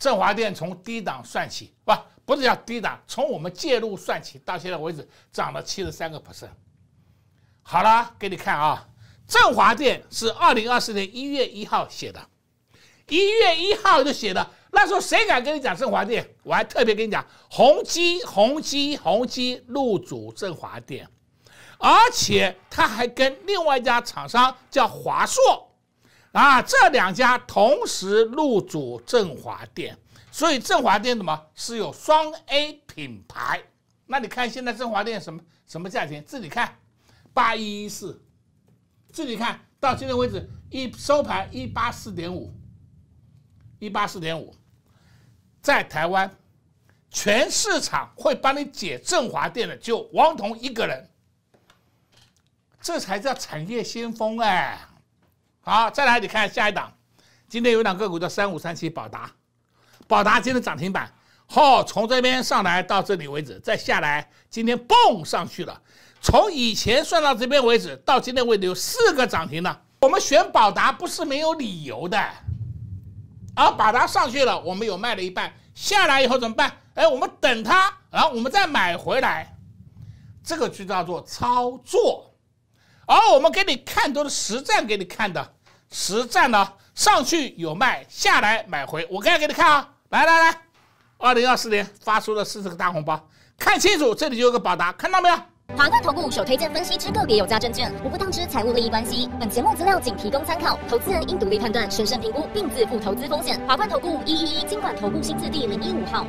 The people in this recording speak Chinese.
振华店从低档算起，不不是叫低档，从我们介入算起，到现在为止涨了七十三个 percent。好了，给你看啊，振华店是二零二四年一月一号写的，一月一号就写的。那时候谁敢跟你讲振华店？我还特别跟你讲，宏基、宏基、宏基入主振华店，而且他还跟另外一家厂商叫华硕。啊，这两家同时入主振华店，所以振华店什么是有双 A 品牌？那你看现在振华店什么什么价钱？自己看，八一一四，自己看到现在为止一收盘一八四点五，一八四点五，在台湾全市场会帮你解振华店的就王彤一个人，这才叫产业先锋哎。好，再来你看下一档，今天有档个股叫三五三七宝达，宝达今天涨停板，哦，从这边上来到这里为止，再下来，今天蹦上去了，从以前算到这边为止，到今天为止有四个涨停的，我们选宝达不是没有理由的，而宝达上去了，我们有卖了一半，下来以后怎么办？哎，我们等它，然后我们再买回来，这个就叫做操作。而我们给你看都是实战，给你看的实战呢。上去有卖，下来买回。我刚才给你看啊，来来来，二零二四年发出了四十个大红包，看清楚，这里就有个宝达，看到没有？华冠投顾首推荐分析之个别有价证券，无不当之财务利益关系。本节目资料仅提供参考，投资人应独立判断，审慎评估，并自负投资风险。华冠投顾一一一，经管投顾新字第零一五号。